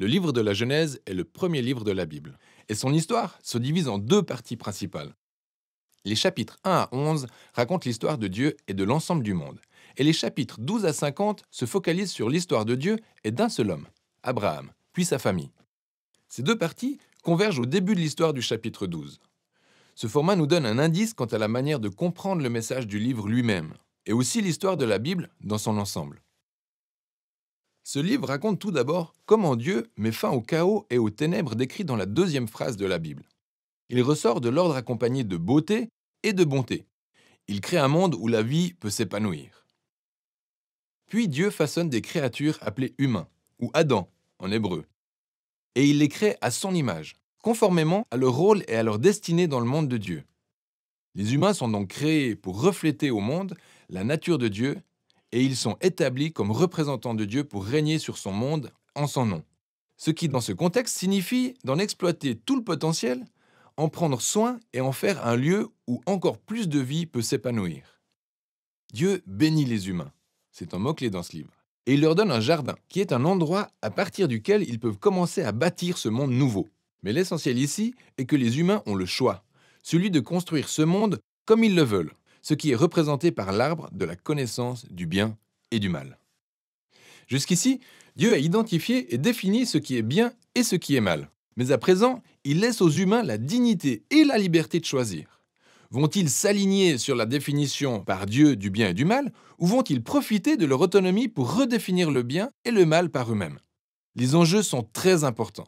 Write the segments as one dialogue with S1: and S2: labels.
S1: Le livre de la Genèse est le premier livre de la Bible, et son histoire se divise en deux parties principales. Les chapitres 1 à 11 racontent l'histoire de Dieu et de l'ensemble du monde, et les chapitres 12 à 50 se focalisent sur l'histoire de Dieu et d'un seul homme, Abraham, puis sa famille. Ces deux parties convergent au début de l'histoire du chapitre 12. Ce format nous donne un indice quant à la manière de comprendre le message du livre lui-même, et aussi l'histoire de la Bible dans son ensemble. Ce livre raconte tout d'abord comment Dieu met fin au chaos et aux ténèbres décrits dans la deuxième phrase de la Bible. Il ressort de l'ordre accompagné de beauté et de bonté. Il crée un monde où la vie peut s'épanouir. Puis Dieu façonne des créatures appelées humains, ou Adam en hébreu, et il les crée à son image, conformément à leur rôle et à leur destinée dans le monde de Dieu. Les humains sont donc créés pour refléter au monde la nature de Dieu et ils sont établis comme représentants de Dieu pour régner sur son monde en son nom. Ce qui, dans ce contexte, signifie d'en exploiter tout le potentiel, en prendre soin et en faire un lieu où encore plus de vie peut s'épanouir. Dieu bénit les humains, c'est un mot-clé dans ce livre, et il leur donne un jardin, qui est un endroit à partir duquel ils peuvent commencer à bâtir ce monde nouveau. Mais l'essentiel ici est que les humains ont le choix, celui de construire ce monde comme ils le veulent ce qui est représenté par l'arbre de la connaissance du bien et du mal. Jusqu'ici, Dieu a identifié et défini ce qui est bien et ce qui est mal. Mais à présent, il laisse aux humains la dignité et la liberté de choisir. Vont-ils s'aligner sur la définition par Dieu du bien et du mal, ou vont-ils profiter de leur autonomie pour redéfinir le bien et le mal par eux-mêmes Les enjeux sont très importants.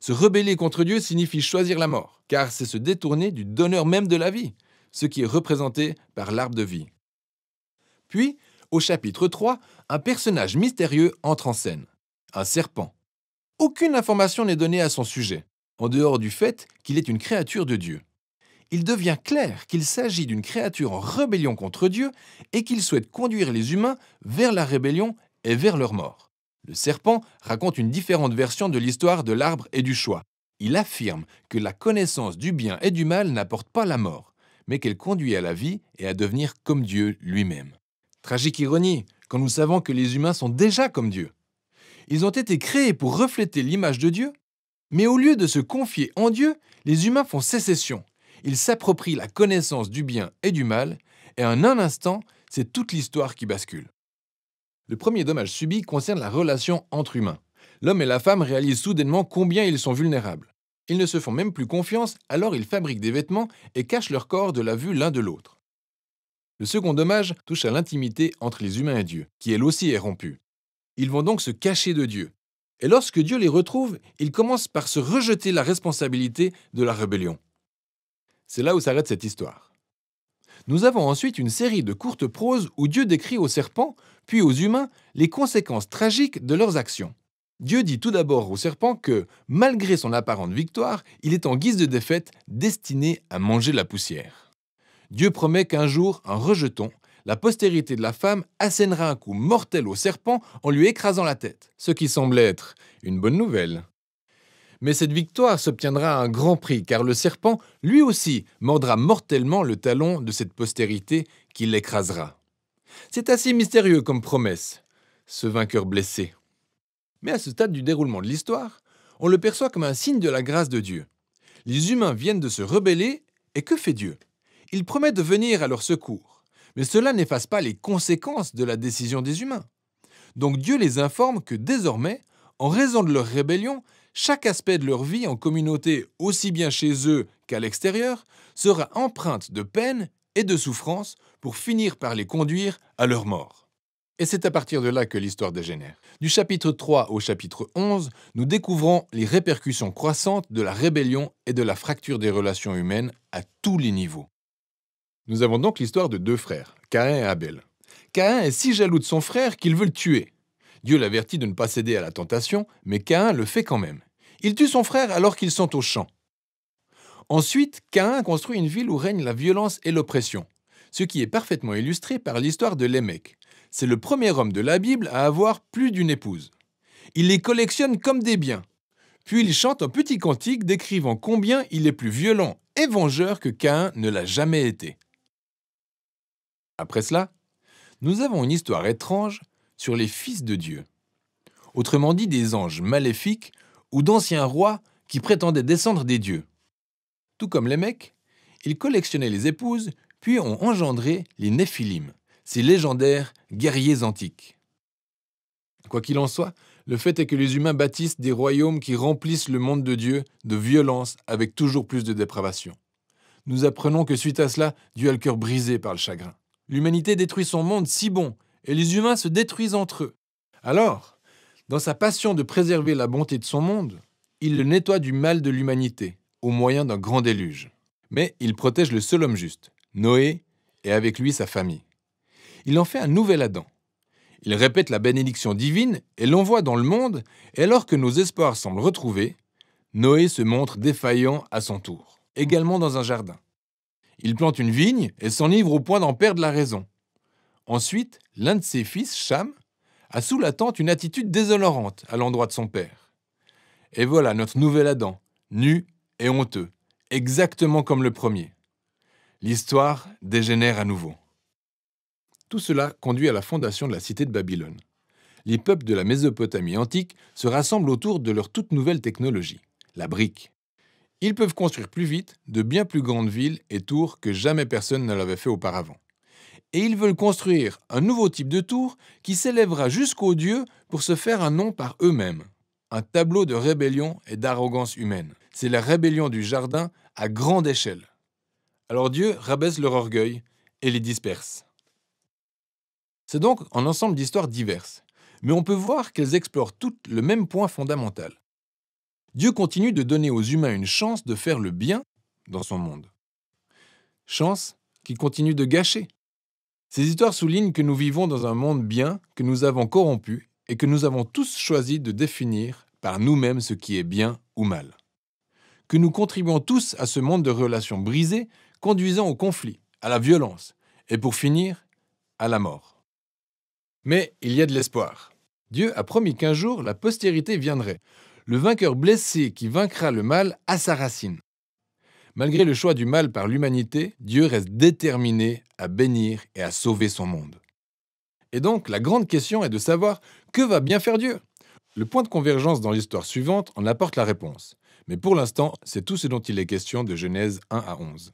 S1: Se rebeller contre Dieu signifie choisir la mort, car c'est se détourner du donneur même de la vie, ce qui est représenté par l'arbre de vie. Puis, au chapitre 3, un personnage mystérieux entre en scène, un serpent. Aucune information n'est donnée à son sujet, en dehors du fait qu'il est une créature de Dieu. Il devient clair qu'il s'agit d'une créature en rébellion contre Dieu et qu'il souhaite conduire les humains vers la rébellion et vers leur mort. Le serpent raconte une différente version de l'histoire de l'arbre et du choix. Il affirme que la connaissance du bien et du mal n'apporte pas la mort, mais qu'elle conduit à la vie et à devenir comme Dieu lui-même. Tragique ironie, quand nous savons que les humains sont déjà comme Dieu. Ils ont été créés pour refléter l'image de Dieu, mais au lieu de se confier en Dieu, les humains font sécession. Ils s'approprient la connaissance du bien et du mal, et en un instant, c'est toute l'histoire qui bascule. Le premier dommage subi concerne la relation entre humains. L'homme et la femme réalisent soudainement combien ils sont vulnérables. Ils ne se font même plus confiance, alors ils fabriquent des vêtements et cachent leur corps de la vue l'un de l'autre. Le second dommage touche à l'intimité entre les humains et Dieu, qui elle aussi est rompue. Ils vont donc se cacher de Dieu. Et lorsque Dieu les retrouve, ils commencent par se rejeter la responsabilité de la rébellion. C'est là où s'arrête cette histoire. Nous avons ensuite une série de courtes proses où Dieu décrit aux serpents, puis aux humains, les conséquences tragiques de leurs actions. Dieu dit tout d'abord au serpent que, malgré son apparente victoire, il est en guise de défaite destiné à manger la poussière. Dieu promet qu'un jour, un rejeton, la postérité de la femme assènera un coup mortel au serpent en lui écrasant la tête, ce qui semble être une bonne nouvelle. Mais cette victoire s'obtiendra à un grand prix, car le serpent, lui aussi, mordra mortellement le talon de cette postérité qui l'écrasera. C'est assez mystérieux comme promesse, ce vainqueur blessé. Mais à ce stade du déroulement de l'histoire, on le perçoit comme un signe de la grâce de Dieu. Les humains viennent de se rebeller, et que fait Dieu Il promet de venir à leur secours, mais cela n'efface pas les conséquences de la décision des humains. Donc Dieu les informe que désormais, en raison de leur rébellion, chaque aspect de leur vie en communauté, aussi bien chez eux qu'à l'extérieur, sera empreinte de peine et de souffrance pour finir par les conduire à leur mort. Et c'est à partir de là que l'histoire dégénère. Du chapitre 3 au chapitre 11, nous découvrons les répercussions croissantes de la rébellion et de la fracture des relations humaines à tous les niveaux. Nous avons donc l'histoire de deux frères, Caïn et Abel. Caïn est si jaloux de son frère qu'il veut le tuer. Dieu l'avertit de ne pas céder à la tentation, mais Caïn le fait quand même. Il tue son frère alors qu'ils sont au champ. Ensuite, Caïn construit une ville où règne la violence et l'oppression, ce qui est parfaitement illustré par l'histoire de Lémec, c'est le premier homme de la Bible à avoir plus d'une épouse. Il les collectionne comme des biens. Puis il chante un petit cantique décrivant combien il est plus violent et vengeur que Cain ne l'a jamais été. Après cela, nous avons une histoire étrange sur les fils de Dieu. Autrement dit, des anges maléfiques ou d'anciens rois qui prétendaient descendre des dieux. Tout comme les mecs, ils collectionnaient les épouses, puis ont engendré les Néphilim ces légendaires guerriers antiques. Quoi qu'il en soit, le fait est que les humains bâtissent des royaumes qui remplissent le monde de Dieu de violence avec toujours plus de dépravation. Nous apprenons que suite à cela, Dieu a le cœur brisé par le chagrin. L'humanité détruit son monde si bon, et les humains se détruisent entre eux. Alors, dans sa passion de préserver la bonté de son monde, il le nettoie du mal de l'humanité, au moyen d'un grand déluge. Mais il protège le seul homme juste, Noé, et avec lui sa famille il en fait un nouvel Adam. Il répète la bénédiction divine et l'envoie dans le monde, et alors que nos espoirs semblent retrouvés, Noé se montre défaillant à son tour, également dans un jardin. Il plante une vigne et s'enivre au point d'en perdre la raison. Ensuite, l'un de ses fils, Cham, a sous la tente une attitude déshonorante à l'endroit de son père. Et voilà notre nouvel Adam, nu et honteux, exactement comme le premier. L'histoire dégénère à nouveau. Tout cela conduit à la fondation de la cité de Babylone. Les peuples de la Mésopotamie antique se rassemblent autour de leur toute nouvelle technologie, la brique. Ils peuvent construire plus vite de bien plus grandes villes et tours que jamais personne ne l'avait fait auparavant. Et ils veulent construire un nouveau type de tour qui s'élèvera jusqu'aux dieux pour se faire un nom par eux-mêmes. Un tableau de rébellion et d'arrogance humaine. C'est la rébellion du jardin à grande échelle. Alors Dieu rabaisse leur orgueil et les disperse. C'est donc un ensemble d'histoires diverses, mais on peut voir qu'elles explorent toutes le même point fondamental. Dieu continue de donner aux humains une chance de faire le bien dans son monde. Chance qu'il continue de gâcher. Ces histoires soulignent que nous vivons dans un monde bien que nous avons corrompu et que nous avons tous choisi de définir par nous-mêmes ce qui est bien ou mal. Que nous contribuons tous à ce monde de relations brisées conduisant au conflit, à la violence et pour finir, à la mort. Mais il y a de l'espoir. Dieu a promis qu'un jour la postérité viendrait, le vainqueur blessé qui vaincra le mal à sa racine. Malgré le choix du mal par l'humanité, Dieu reste déterminé à bénir et à sauver son monde. Et donc, la grande question est de savoir que va bien faire Dieu Le point de convergence dans l'histoire suivante en apporte la réponse. Mais pour l'instant, c'est tout ce dont il est question de Genèse 1 à 11.